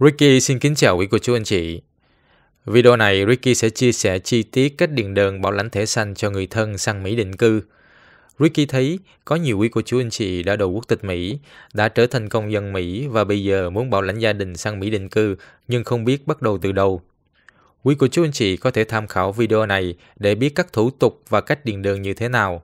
Ricky xin kính chào quý cô chú anh chị. Video này Ricky sẽ chia sẻ chi tiết cách điền đơn bảo lãnh thẻ xanh cho người thân sang Mỹ định cư. Ricky thấy có nhiều quý cô chú anh chị đã đầu quốc tịch Mỹ, đã trở thành công dân Mỹ và bây giờ muốn bảo lãnh gia đình sang Mỹ định cư nhưng không biết bắt đầu từ đâu. Quý cô chú anh chị có thể tham khảo video này để biết các thủ tục và cách điền đơn như thế nào.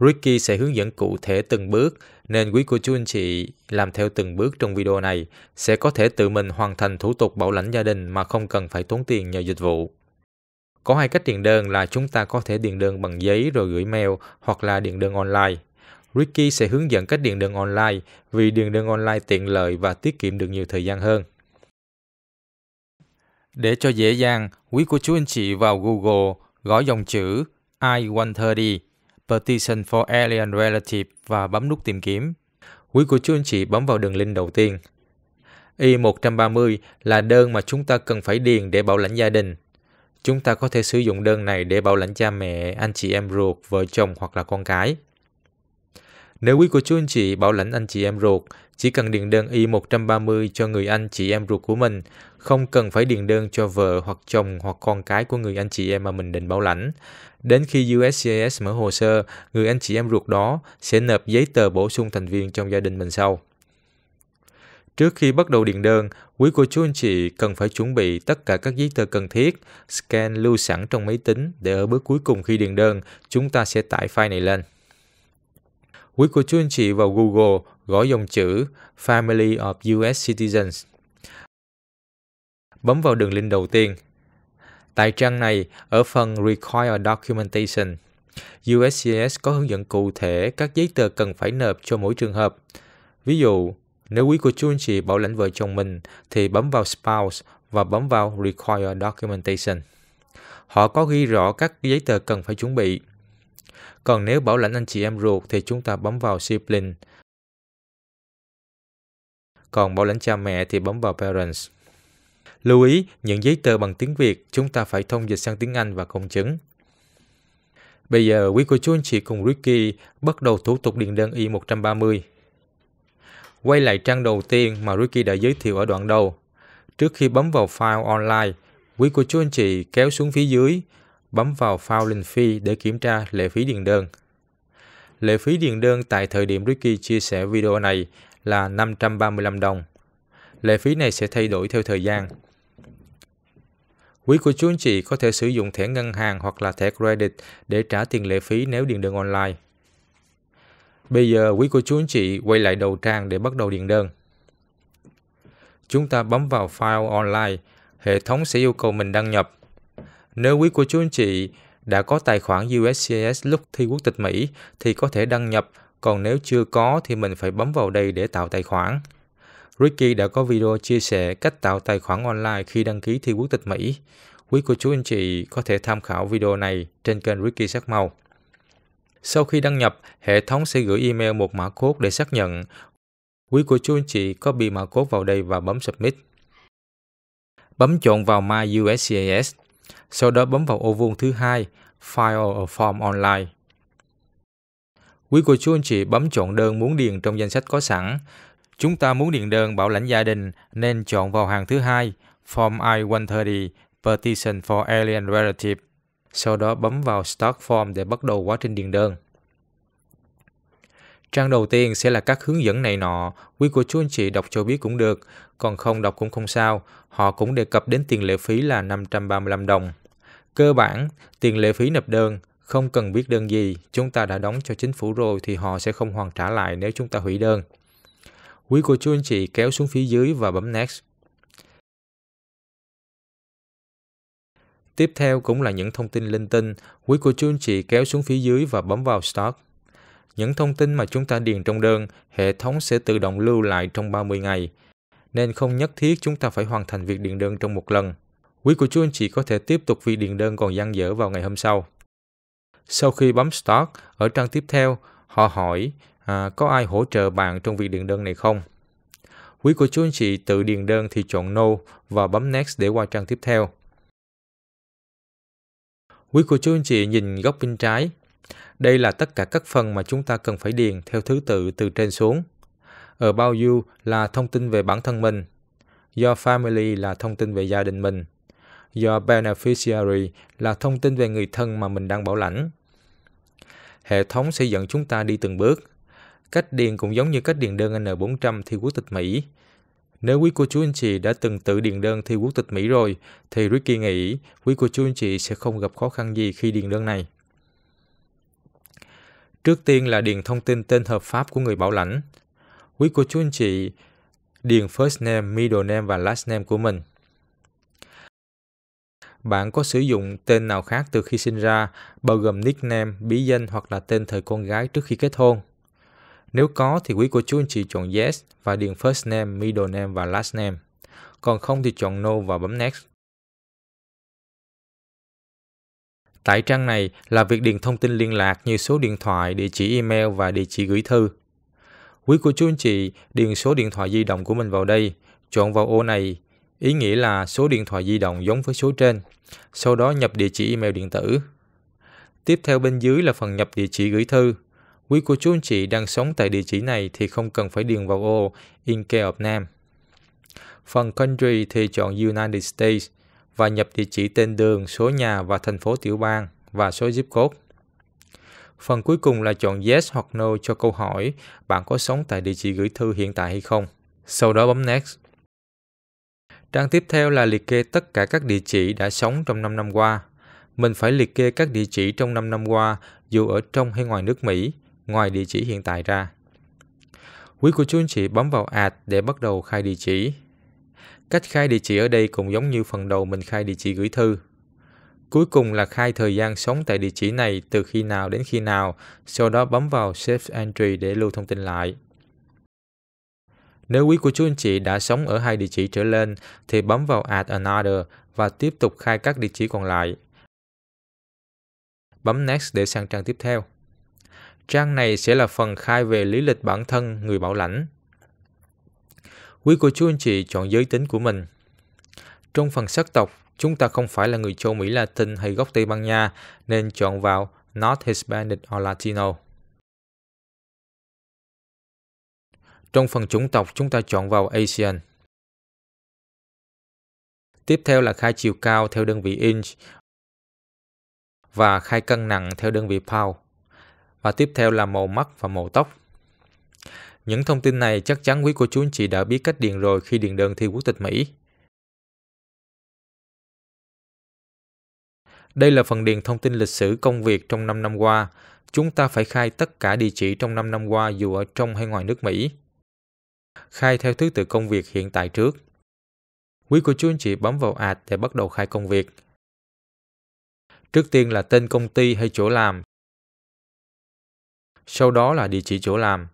Ricky sẽ hướng dẫn cụ thể từng bước nên quý cô chú anh chị làm theo từng bước trong video này sẽ có thể tự mình hoàn thành thủ tục bảo lãnh gia đình mà không cần phải tốn tiền nhờ dịch vụ. Có hai cách điền đơn là chúng ta có thể điền đơn bằng giấy rồi gửi mail hoặc là điền đơn online. Ricky sẽ hướng dẫn cách điền đơn online vì điền đơn online tiện lợi và tiết kiệm được nhiều thời gian hơn. Để cho dễ dàng, quý cô chú anh chị vào Google gõ dòng chữ i130 Petition for Alien Relative và bấm nút tìm kiếm. Quý của chú anh chị bấm vào đường link đầu tiên. Y-130 là đơn mà chúng ta cần phải điền để bảo lãnh gia đình. Chúng ta có thể sử dụng đơn này để bảo lãnh cha mẹ, anh chị em ruột, vợ chồng hoặc là con cái. Nếu quý của chú anh chị bảo lãnh anh chị em ruột, chỉ cần điền đơn Y-130 cho người anh chị em ruột của mình, không cần phải điền đơn cho vợ hoặc chồng hoặc con cái của người anh chị em mà mình định bảo lãnh. Đến khi USCIS mở hồ sơ, người anh chị em ruột đó sẽ nộp giấy tờ bổ sung thành viên trong gia đình mình sau. Trước khi bắt đầu điền đơn, quý cô chú anh chị cần phải chuẩn bị tất cả các giấy tờ cần thiết, scan lưu sẵn trong máy tính để ở bước cuối cùng khi điền đơn, chúng ta sẽ tải file này lên. Quý cô chú anh chị vào Google gõ dòng chữ Family of US Citizens. Bấm vào đường link đầu tiên. Tại trang này, ở phần Require Documentation, USCIS có hướng dẫn cụ thể các giấy tờ cần phải nộp cho mỗi trường hợp. Ví dụ, nếu quý cô chú anh chị bảo lãnh vợ chồng mình thì bấm vào Spouse và bấm vào Require Documentation. Họ có ghi rõ các giấy tờ cần phải chuẩn bị. Còn nếu bảo lãnh anh chị em ruột thì chúng ta bấm vào Sibling còn bảo lãnh cha mẹ thì bấm vào Parents. Lưu ý, những giấy tờ bằng tiếng Việt chúng ta phải thông dịch sang tiếng Anh và công chứng. Bây giờ, quý cô chú anh chị cùng Ricky bắt đầu thủ tục điện đơn Y-130. Quay lại trang đầu tiên mà Ricky đã giới thiệu ở đoạn đầu. Trước khi bấm vào File Online, quý cô chú anh chị kéo xuống phía dưới, bấm vào File Linh Phi để kiểm tra lệ phí điện đơn. Lệ phí điện đơn tại thời điểm Ricky chia sẻ video này là 535 đồng. Lệ phí này sẽ thay đổi theo thời gian. Quý của chú anh chị có thể sử dụng thẻ ngân hàng hoặc là thẻ credit để trả tiền lệ phí nếu điện đơn online. Bây giờ quý của chú anh chị quay lại đầu trang để bắt đầu điện đơn. Chúng ta bấm vào File Online, hệ thống sẽ yêu cầu mình đăng nhập. Nếu quý của chú anh chị đã có tài khoản USCIS lúc thi quốc tịch Mỹ thì có thể đăng nhập còn nếu chưa có thì mình phải bấm vào đây để tạo tài khoản. Ricky đã có video chia sẻ cách tạo tài khoản online khi đăng ký thi quốc tịch Mỹ. Quý cô chú anh chị có thể tham khảo video này trên kênh Ricky Sắc Màu. Sau khi đăng nhập, hệ thống sẽ gửi email một mã cốt để xác nhận. Quý cô chú anh chị copy mã cốt vào đây và bấm Submit. Bấm chọn vào My USCIS, sau đó bấm vào ô vuông thứ hai, File a Form Online. Quý cô chú anh chị bấm chọn đơn muốn điền trong danh sách có sẵn. Chúng ta muốn điền đơn bảo lãnh gia đình nên chọn vào hàng thứ hai, Form I-130, Petition for Alien Relative. Sau đó bấm vào Start Form để bắt đầu quá trình điền đơn. Trang đầu tiên sẽ là các hướng dẫn này nọ, quý cô chú anh chị đọc cho biết cũng được, còn không đọc cũng không sao, họ cũng đề cập đến tiền lệ phí là 535 đồng. Cơ bản, tiền lệ phí nộp đơn không cần biết đơn gì, chúng ta đã đóng cho chính phủ rồi thì họ sẽ không hoàn trả lại nếu chúng ta hủy đơn. Quý cô chú anh chị kéo xuống phía dưới và bấm Next. Tiếp theo cũng là những thông tin linh tinh, quý cô chú anh chị kéo xuống phía dưới và bấm vào Start. Những thông tin mà chúng ta điền trong đơn, hệ thống sẽ tự động lưu lại trong 30 ngày, nên không nhất thiết chúng ta phải hoàn thành việc điền đơn trong một lần. Quý cô chú anh chị có thể tiếp tục việc điền đơn còn dang dở vào ngày hôm sau. Sau khi bấm Start ở trang tiếp theo, họ hỏi à, có ai hỗ trợ bạn trong việc điền đơn này không? Quý cô chú anh chị tự điền đơn thì chọn No và bấm Next để qua trang tiếp theo. Quý cô chú anh chị nhìn góc bên trái. Đây là tất cả các phần mà chúng ta cần phải điền theo thứ tự từ trên xuống. ở About you là thông tin về bản thân mình. Your family là thông tin về gia đình mình. Your beneficiary là thông tin về người thân mà mình đang bảo lãnh. Hệ thống sẽ dẫn chúng ta đi từng bước. Cách điền cũng giống như cách điền đơn N400 thi quốc tịch Mỹ. Nếu quý cô chú anh chị đã từng tự điền đơn thi quốc tịch Mỹ rồi, thì Ricky nghĩ quý cô chú anh chị sẽ không gặp khó khăn gì khi điền đơn này. Trước tiên là điền thông tin tên hợp pháp của người bảo lãnh. Quý cô chú anh chị điền first name, middle name và last name của mình bạn có sử dụng tên nào khác từ khi sinh ra, bao gồm nickname, bí danh hoặc là tên thời con gái trước khi kết hôn? Nếu có thì quý cô chú anh chị chọn yes và điền first name, middle name và last name. Còn không thì chọn no và bấm next. Tại trang này là việc điền thông tin liên lạc như số điện thoại, địa chỉ email và địa chỉ gửi thư. Quý cô chú anh chị điền số điện thoại di động của mình vào đây, chọn vào ô này ý nghĩa là số điện thoại di động giống với số trên, sau đó nhập địa chỉ email điện tử. Tiếp theo bên dưới là phần nhập địa chỉ gửi thư. Quý cô chú anh chị đang sống tại địa chỉ này thì không cần phải điền vào ô In Care of Nam. Phần Country thì chọn United States và nhập địa chỉ tên đường, số nhà và thành phố tiểu bang và số zip code. Phần cuối cùng là chọn Yes hoặc No cho câu hỏi bạn có sống tại địa chỉ gửi thư hiện tại hay không. Sau đó bấm Next. Trang tiếp theo là liệt kê tất cả các địa chỉ đã sống trong 5 năm qua. Mình phải liệt kê các địa chỉ trong 5 năm qua dù ở trong hay ngoài nước Mỹ, ngoài địa chỉ hiện tại ra. Quý cô chú anh chị bấm vào Add để bắt đầu khai địa chỉ. Cách khai địa chỉ ở đây cũng giống như phần đầu mình khai địa chỉ gửi thư. Cuối cùng là khai thời gian sống tại địa chỉ này từ khi nào đến khi nào, sau đó bấm vào Save Entry để lưu thông tin lại. Nếu quý của chú anh chị đã sống ở hai địa chỉ trở lên thì bấm vào Add Another và tiếp tục khai các địa chỉ còn lại. Bấm Next để sang trang tiếp theo. Trang này sẽ là phần khai về lý lịch bản thân người bảo lãnh. Quý của chú anh chị chọn giới tính của mình. Trong phần sắc tộc, chúng ta không phải là người châu Mỹ Latin hay gốc Tây Ban Nha nên chọn vào Not Hispanic or Latino. Trong phần chủng tộc chúng ta chọn vào Asian. Tiếp theo là khai chiều cao theo đơn vị inch và khai cân nặng theo đơn vị pound. Và tiếp theo là màu mắt và màu tóc. Những thông tin này chắc chắn quý cô chú anh chị đã biết cách điền rồi khi điền đơn thi quốc tịch Mỹ. Đây là phần điền thông tin lịch sử công việc trong 5 năm qua. Chúng ta phải khai tất cả địa chỉ trong 5 năm qua dù ở trong hay ngoài nước Mỹ khai theo thứ tự công việc hiện tại trước. Quý cô chú anh chị bấm vào Add để bắt đầu khai công việc. Trước tiên là tên công ty hay chỗ làm. Sau đó là địa chỉ chỗ làm.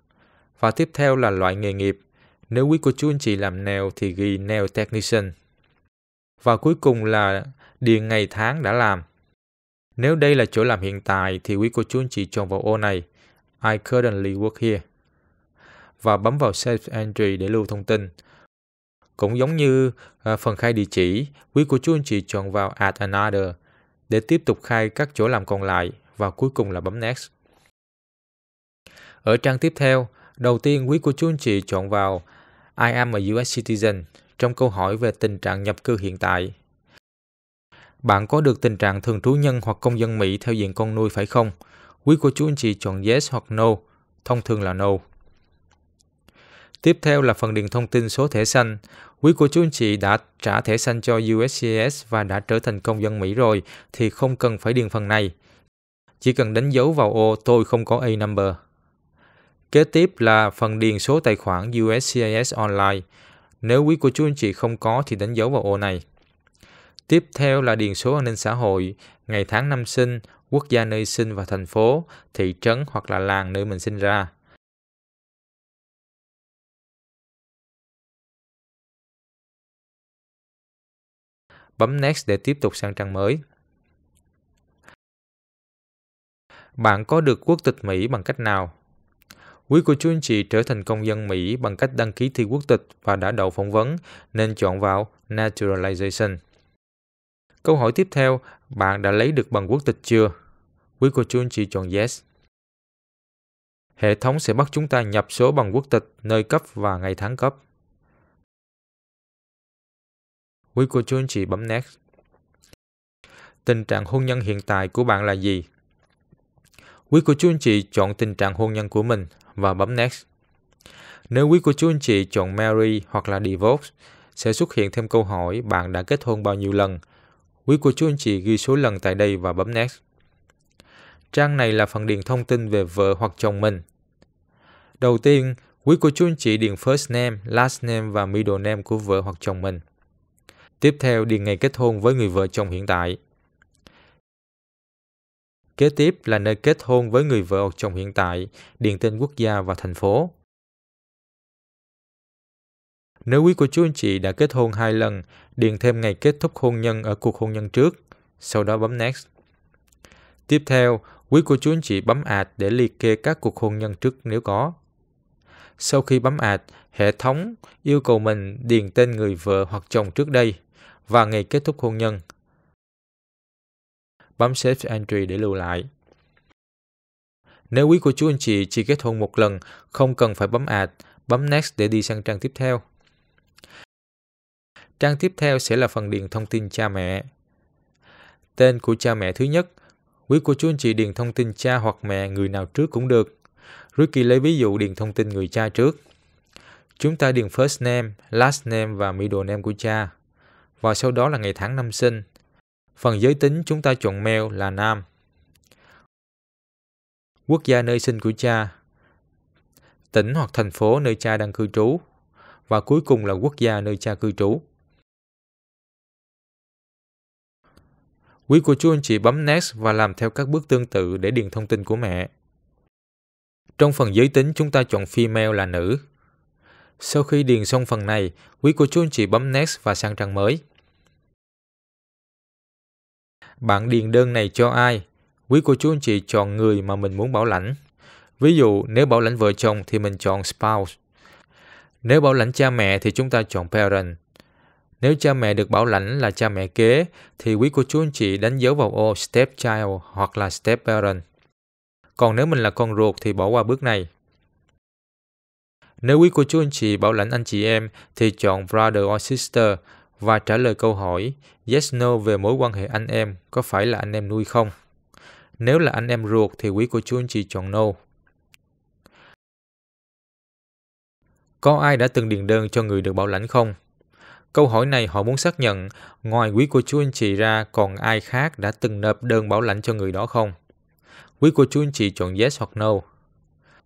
Và tiếp theo là loại nghề nghiệp. Nếu quý cô chú anh chị làm nail thì ghi nail technician. Và cuối cùng là điền ngày tháng đã làm. Nếu đây là chỗ làm hiện tại thì quý cô chú anh chị chọn vào ô này. I currently work here và bấm vào save Entry để lưu thông tin. Cũng giống như à, phần khai địa chỉ, quý của chú anh chị chọn vào Add Another để tiếp tục khai các chỗ làm còn lại và cuối cùng là bấm Next. Ở trang tiếp theo, đầu tiên quý của chú anh chị chọn vào I am a US citizen trong câu hỏi về tình trạng nhập cư hiện tại. Bạn có được tình trạng thường trú nhân hoặc công dân Mỹ theo diện con nuôi phải không? Quý của chú anh chị chọn yes hoặc no, thông thường là no. Tiếp theo là phần điền thông tin số thẻ xanh. Quý cô chú anh chị đã trả thẻ xanh cho USCIS và đã trở thành công dân Mỹ rồi thì không cần phải điền phần này. Chỉ cần đánh dấu vào ô tôi không có A number. Kế tiếp là phần điền số tài khoản USCIS online. Nếu quý cô chú anh chị không có thì đánh dấu vào ô này. Tiếp theo là điền số an ninh xã hội, ngày tháng năm sinh, quốc gia nơi sinh và thành phố, thị trấn hoặc là làng nơi mình sinh ra. Bấm Next để tiếp tục sang trang mới. Bạn có được quốc tịch Mỹ bằng cách nào? Quý cô chú anh chị trở thành công dân Mỹ bằng cách đăng ký thi quốc tịch và đã đậu phỏng vấn, nên chọn vào Naturalization. Câu hỏi tiếp theo, bạn đã lấy được bằng quốc tịch chưa? Quý cô chú anh chị chọn Yes. Hệ thống sẽ bắt chúng ta nhập số bằng quốc tịch, nơi cấp và ngày tháng cấp. Quý cô chú anh chị bấm Next. Tình trạng hôn nhân hiện tại của bạn là gì? Quý cô chú anh chị chọn tình trạng hôn nhân của mình và bấm Next. Nếu quý cô chú anh chị chọn Marry hoặc là Divorce, sẽ xuất hiện thêm câu hỏi bạn đã kết hôn bao nhiêu lần. Quý cô chú anh chị ghi số lần tại đây và bấm Next. Trang này là phần điền thông tin về vợ hoặc chồng mình. Đầu tiên, quý cô chú anh chị điền first name, last name và middle name của vợ hoặc chồng mình. Tiếp theo Điền Ngày kết hôn với người vợ chồng hiện tại. Kế tiếp là nơi kết hôn với người vợ chồng hiện tại, điền tên quốc gia và thành phố. Nếu quý của chú anh chị đã kết hôn hai lần, điền thêm ngày kết thúc hôn nhân ở cuộc hôn nhân trước, sau đó bấm Next. Tiếp theo, quý của chú anh chị bấm Add để liệt kê các cuộc hôn nhân trước nếu có. Sau khi bấm Add, hệ thống yêu cầu mình điền tên người vợ hoặc chồng trước đây và ngày kết thúc hôn nhân. Bấm Save Entry để lưu lại. Nếu quý của chú anh chị chỉ kết hôn một lần, không cần phải bấm Add, bấm Next để đi sang trang tiếp theo. Trang tiếp theo sẽ là phần điền thông tin cha mẹ. Tên của cha mẹ thứ nhất, quý của chú anh chị điền thông tin cha hoặc mẹ người nào trước cũng được. Ricky lấy ví dụ điền thông tin người cha trước. Chúng ta điền first name, last name và middle name của cha và sau đó là ngày tháng năm sinh. Phần giới tính chúng ta chọn male là nam. Quốc gia nơi sinh của cha, tỉnh hoặc thành phố nơi cha đang cư trú và cuối cùng là quốc gia nơi cha cư trú. Quý cô chú anh chị bấm Next và làm theo các bước tương tự để điền thông tin của mẹ. Trong phần giới tính chúng ta chọn female là nữ, sau khi điền xong phần này, quý cô chú anh chị bấm Next và sang trang mới. Bạn điền đơn này cho ai? Quý cô chú anh chị chọn người mà mình muốn bảo lãnh. Ví dụ, nếu bảo lãnh vợ chồng thì mình chọn spouse. Nếu bảo lãnh cha mẹ thì chúng ta chọn parent. Nếu cha mẹ được bảo lãnh là cha mẹ kế, thì quý cô chú anh chị đánh dấu vào ô stepchild hoặc là stepparent. Còn nếu mình là con ruột thì bỏ qua bước này. Nếu quý cô chú anh chị bảo lãnh anh chị em thì chọn brother or sister và trả lời câu hỏi yes no về mối quan hệ anh em có phải là anh em nuôi không? Nếu là anh em ruột thì quý cô chú anh chị chọn no. Có ai đã từng điền đơn cho người được bảo lãnh không? Câu hỏi này họ muốn xác nhận ngoài quý cô chú anh chị ra còn ai khác đã từng nộp đơn bảo lãnh cho người đó không? Quý cô chú anh chị chọn yes hoặc no.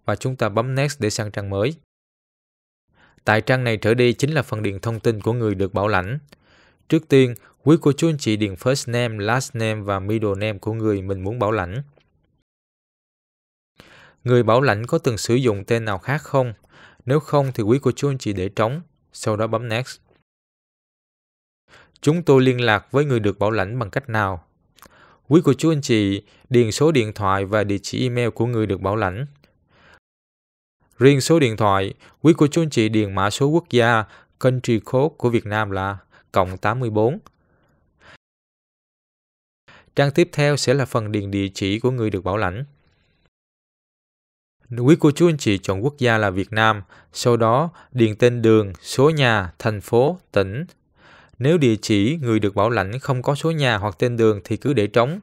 Và chúng ta bấm next để sang trang mới. Tại trang này trở đi chính là phần điền thông tin của người được bảo lãnh. Trước tiên, quý cô chú anh chị điền first name, last name và middle name của người mình muốn bảo lãnh. Người bảo lãnh có từng sử dụng tên nào khác không? Nếu không thì quý cô chú anh chị để trống, sau đó bấm Next. Chúng tôi liên lạc với người được bảo lãnh bằng cách nào? Quý cô chú anh chị điền số điện thoại và địa chỉ email của người được bảo lãnh. Riêng số điện thoại, quý cô chú anh chị điền mã số quốc gia country code của Việt Nam là cộng 84. Trang tiếp theo sẽ là phần điền địa chỉ của người được bảo lãnh. Quý cô chú anh chị chọn quốc gia là Việt Nam, sau đó điền tên đường, số nhà, thành phố, tỉnh. Nếu địa chỉ người được bảo lãnh không có số nhà hoặc tên đường thì cứ để trống.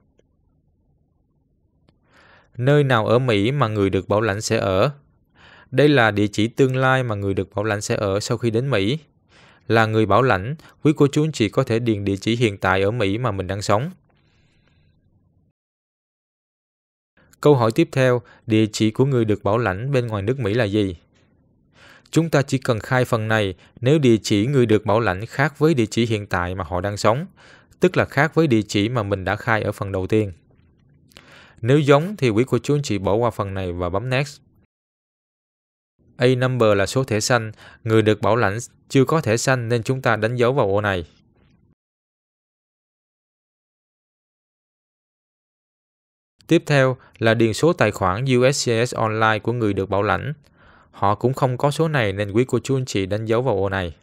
Nơi nào ở Mỹ mà người được bảo lãnh sẽ ở? Đây là địa chỉ tương lai mà người được bảo lãnh sẽ ở sau khi đến Mỹ. Là người bảo lãnh, quý cô chú anh chị có thể điền địa chỉ hiện tại ở Mỹ mà mình đang sống. Câu hỏi tiếp theo, địa chỉ của người được bảo lãnh bên ngoài nước Mỹ là gì? Chúng ta chỉ cần khai phần này nếu địa chỉ người được bảo lãnh khác với địa chỉ hiện tại mà họ đang sống, tức là khác với địa chỉ mà mình đã khai ở phần đầu tiên. Nếu giống thì quý cô chú anh chị bỏ qua phần này và bấm Next. A number là số thẻ xanh, người được bảo lãnh chưa có thẻ xanh nên chúng ta đánh dấu vào ô này. Tiếp theo là điền số tài khoản USCIS Online của người được bảo lãnh. Họ cũng không có số này nên quý cô chú anh chị đánh dấu vào ô này.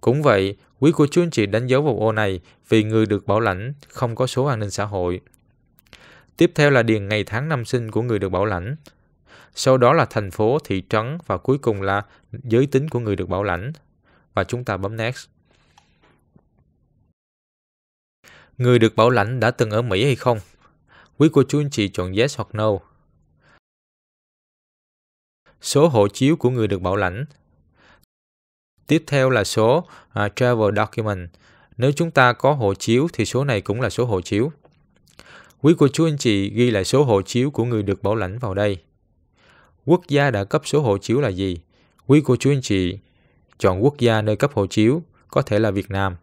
Cũng vậy, quý cô chú anh chị đánh dấu vào ô này vì người được bảo lãnh không có số an ninh xã hội. Tiếp theo là điền ngày tháng năm sinh của người được bảo lãnh sau đó là thành phố, thị trấn và cuối cùng là giới tính của người được bảo lãnh. Và chúng ta bấm Next. Người được bảo lãnh đã từng ở Mỹ hay không? Quý cô chú anh chị chọn Yes hoặc No. Số hộ chiếu của người được bảo lãnh. Tiếp theo là số uh, Travel Document. Nếu chúng ta có hộ chiếu thì số này cũng là số hộ chiếu. Quý cô chú anh chị ghi lại số hộ chiếu của người được bảo lãnh vào đây quốc gia đã cấp số hộ chiếu là gì. Quý cô chú anh chị chọn quốc gia nơi cấp hộ chiếu, có thể là Việt Nam.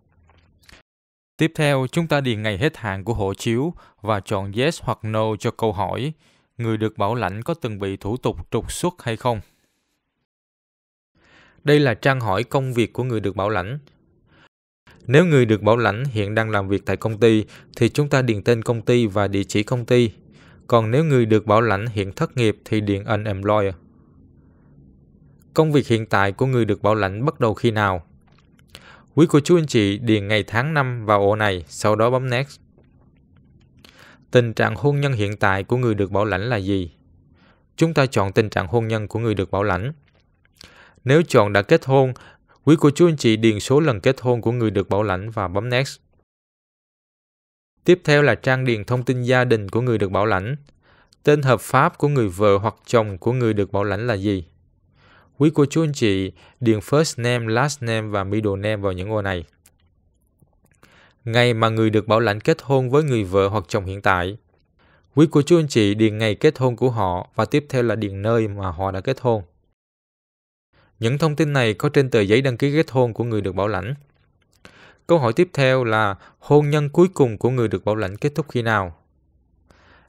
Tiếp theo, chúng ta điền ngày hết hạn của hộ chiếu và chọn yes hoặc no cho câu hỏi người được bảo lãnh có từng bị thủ tục trục xuất hay không. Đây là trang hỏi công việc của người được bảo lãnh. Nếu người được bảo lãnh hiện đang làm việc tại công ty thì chúng ta điền tên công ty và địa chỉ công ty. Còn nếu người được bảo lãnh hiện thất nghiệp thì điện unemployed. Công việc hiện tại của người được bảo lãnh bắt đầu khi nào? Quý cô chú anh chị điền ngày tháng năm vào ô này, sau đó bấm Next. Tình trạng hôn nhân hiện tại của người được bảo lãnh là gì? Chúng ta chọn tình trạng hôn nhân của người được bảo lãnh. Nếu chọn đã kết hôn, quý cô chú anh chị điền số lần kết hôn của người được bảo lãnh và bấm Next. Tiếp theo là trang điền thông tin gia đình của người được bảo lãnh. Tên hợp pháp của người vợ hoặc chồng của người được bảo lãnh là gì? Quý cô chú anh chị điền first name, last name và middle name vào những ô này. Ngày mà người được bảo lãnh kết hôn với người vợ hoặc chồng hiện tại. Quý cô chú anh chị điền ngày kết hôn của họ và tiếp theo là điền nơi mà họ đã kết hôn. Những thông tin này có trên tờ giấy đăng ký kết hôn của người được bảo lãnh. Câu hỏi tiếp theo là hôn nhân cuối cùng của người được bảo lãnh kết thúc khi nào?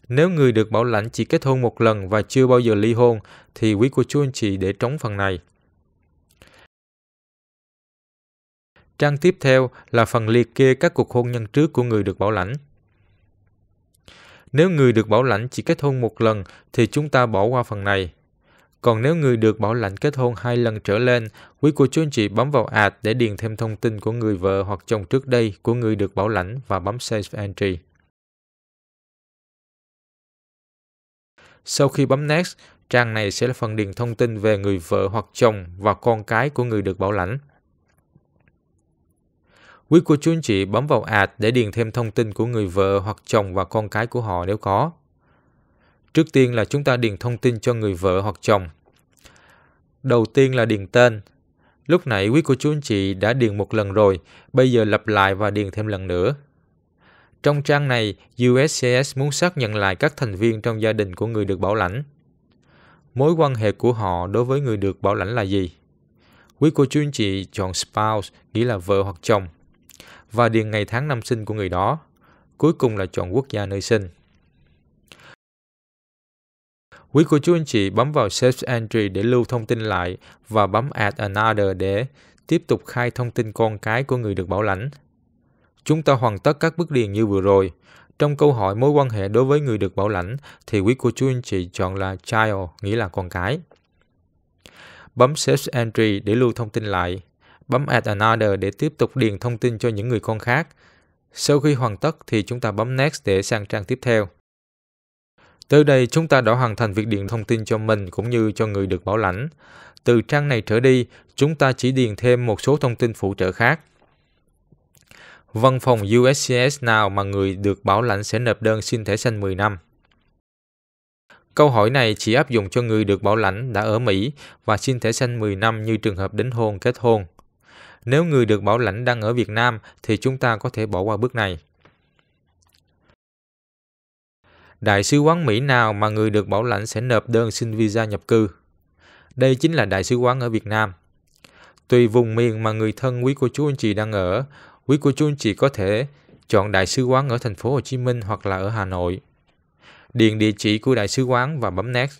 Nếu người được bảo lãnh chỉ kết hôn một lần và chưa bao giờ ly hôn, thì quý cô chú anh chị để trống phần này. Trang tiếp theo là phần liệt kê các cuộc hôn nhân trước của người được bảo lãnh. Nếu người được bảo lãnh chỉ kết hôn một lần thì chúng ta bỏ qua phần này. Còn nếu người được bảo lãnh kết hôn hai lần trở lên, quý cô chú anh chị bấm vào add để điền thêm thông tin của người vợ hoặc chồng trước đây của người được bảo lãnh và bấm Save Entry. Sau khi bấm Next, trang này sẽ là phần điền thông tin về người vợ hoặc chồng và con cái của người được bảo lãnh. Quý cô chú anh chị bấm vào Add để điền thêm thông tin của người vợ hoặc chồng và con cái của họ nếu có. Trước tiên là chúng ta điền thông tin cho người vợ hoặc chồng. Đầu tiên là điền tên. Lúc nãy quý cô chú anh chị đã điền một lần rồi, bây giờ lặp lại và điền thêm lần nữa. Trong trang này, USCIS muốn xác nhận lại các thành viên trong gia đình của người được bảo lãnh. Mối quan hệ của họ đối với người được bảo lãnh là gì? Quý cô chú anh chị chọn spouse, nghĩa là vợ hoặc chồng, và điền ngày tháng năm sinh của người đó. Cuối cùng là chọn quốc gia nơi sinh. Quý cô chú anh chị bấm vào Save Entry để lưu thông tin lại và bấm Add Another để tiếp tục khai thông tin con cái của người được bảo lãnh. Chúng ta hoàn tất các bước điền như vừa rồi. Trong câu hỏi mối quan hệ đối với người được bảo lãnh thì quý cô chú anh chị chọn là child, nghĩa là con cái. Bấm Save Entry để lưu thông tin lại. Bấm Add Another để tiếp tục điền thông tin cho những người con khác. Sau khi hoàn tất thì chúng ta bấm Next để sang trang tiếp theo. Tới đây chúng ta đã hoàn thành việc điền thông tin cho mình cũng như cho người được bảo lãnh. Từ trang này trở đi, chúng ta chỉ điền thêm một số thông tin phụ trợ khác. Văn phòng USCIS nào mà người được bảo lãnh sẽ nộp đơn xin thẻ xanh 10 năm? Câu hỏi này chỉ áp dụng cho người được bảo lãnh đã ở Mỹ và xin thẻ xanh 10 năm như trường hợp đính hôn, kết hôn. Nếu người được bảo lãnh đang ở Việt Nam thì chúng ta có thể bỏ qua bước này. đại sứ quán Mỹ nào mà người được bảo lãnh sẽ nộp đơn xin visa nhập cư. Đây chính là đại sứ quán ở Việt Nam. Tùy vùng miền mà người thân quý của chú anh chị đang ở, quý của chú anh chị có thể chọn đại sứ quán ở thành phố Hồ Chí Minh hoặc là ở Hà Nội. Điền địa chỉ của đại sứ quán và bấm next.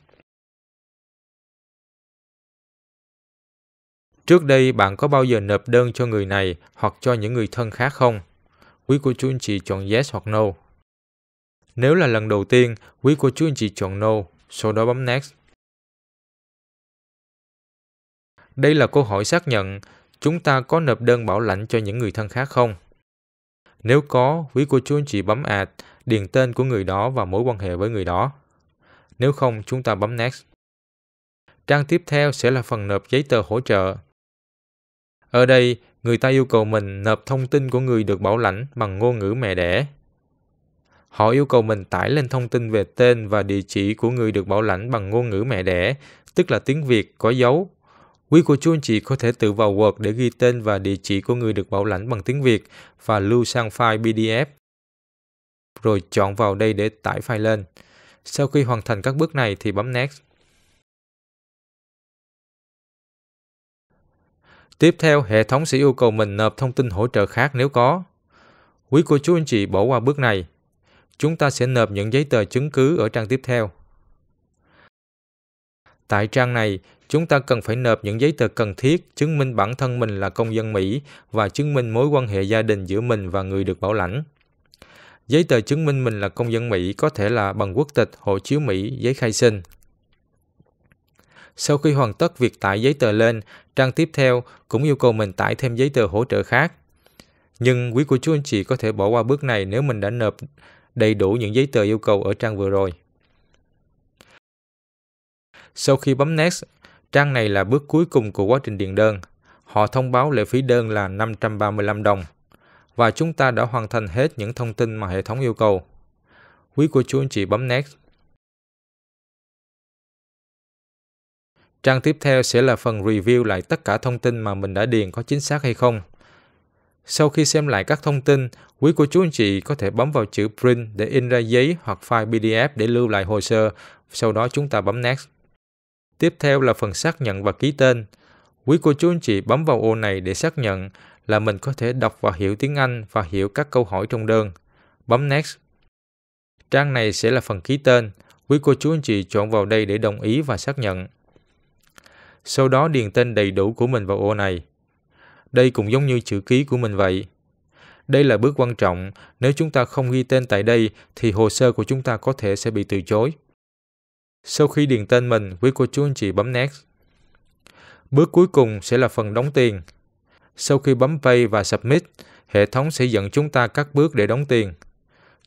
Trước đây bạn có bao giờ nộp đơn cho người này hoặc cho những người thân khác không? Quý của chú anh chị chọn yes hoặc no. Nếu là lần đầu tiên, quý cô chú anh chị chọn No, sau đó bấm Next. Đây là câu hỏi xác nhận, chúng ta có nộp đơn bảo lãnh cho những người thân khác không? Nếu có, quý cô chú anh chị bấm Add, điền tên của người đó và mối quan hệ với người đó. Nếu không, chúng ta bấm Next. Trang tiếp theo sẽ là phần nộp giấy tờ hỗ trợ. Ở đây, người ta yêu cầu mình nộp thông tin của người được bảo lãnh bằng ngôn ngữ mẹ đẻ. Họ yêu cầu mình tải lên thông tin về tên và địa chỉ của người được bảo lãnh bằng ngôn ngữ mẹ đẻ, tức là tiếng Việt có dấu. Quý cô chú anh chị có thể tự vào Word để ghi tên và địa chỉ của người được bảo lãnh bằng tiếng Việt và lưu sang file PDF. Rồi chọn vào đây để tải file lên. Sau khi hoàn thành các bước này thì bấm Next. Tiếp theo, hệ thống sẽ yêu cầu mình nộp thông tin hỗ trợ khác nếu có. Quý cô chú anh chị bỏ qua bước này, Chúng ta sẽ nộp những giấy tờ chứng cứ ở trang tiếp theo. Tại trang này, chúng ta cần phải nộp những giấy tờ cần thiết chứng minh bản thân mình là công dân Mỹ và chứng minh mối quan hệ gia đình giữa mình và người được bảo lãnh. Giấy tờ chứng minh mình là công dân Mỹ có thể là bằng quốc tịch, hộ chiếu Mỹ, giấy khai sinh. Sau khi hoàn tất việc tải giấy tờ lên, trang tiếp theo cũng yêu cầu mình tải thêm giấy tờ hỗ trợ khác. Nhưng quý cô chú anh chị có thể bỏ qua bước này nếu mình đã nộp đầy đủ những giấy tờ yêu cầu ở trang vừa rồi. Sau khi bấm Next, trang này là bước cuối cùng của quá trình điền đơn. Họ thông báo lệ phí đơn là 535 đồng và chúng ta đã hoàn thành hết những thông tin mà hệ thống yêu cầu. Quý cô chú anh chị bấm Next. Trang tiếp theo sẽ là phần review lại tất cả thông tin mà mình đã điền có chính xác hay không. Sau khi xem lại các thông tin, quý cô chú anh chị có thể bấm vào chữ Print để in ra giấy hoặc file PDF để lưu lại hồ sơ, sau đó chúng ta bấm Next. Tiếp theo là phần xác nhận và ký tên. Quý cô chú anh chị bấm vào ô này để xác nhận là mình có thể đọc và hiểu tiếng Anh và hiểu các câu hỏi trong đơn. Bấm Next. Trang này sẽ là phần ký tên. Quý cô chú anh chị chọn vào đây để đồng ý và xác nhận. Sau đó điền tên đầy đủ của mình vào ô này. Đây cũng giống như chữ ký của mình vậy. Đây là bước quan trọng, nếu chúng ta không ghi tên tại đây thì hồ sơ của chúng ta có thể sẽ bị từ chối. Sau khi điền tên mình, quý cô chú anh chị bấm Next. Bước cuối cùng sẽ là phần đóng tiền. Sau khi bấm Pay và Submit, hệ thống sẽ dẫn chúng ta các bước để đóng tiền.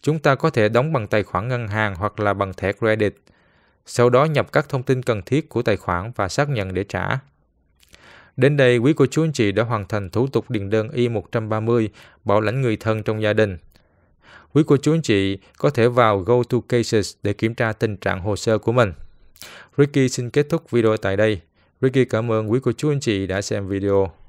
Chúng ta có thể đóng bằng tài khoản ngân hàng hoặc là bằng thẻ credit. Sau đó nhập các thông tin cần thiết của tài khoản và xác nhận để trả. Đến đây, quý cô chú anh chị đã hoàn thành thủ tục điền đơn Y130, bảo lãnh người thân trong gia đình. Quý cô chú anh chị có thể vào Go to Cases để kiểm tra tình trạng hồ sơ của mình. Ricky xin kết thúc video tại đây. Ricky cảm ơn quý cô chú anh chị đã xem video.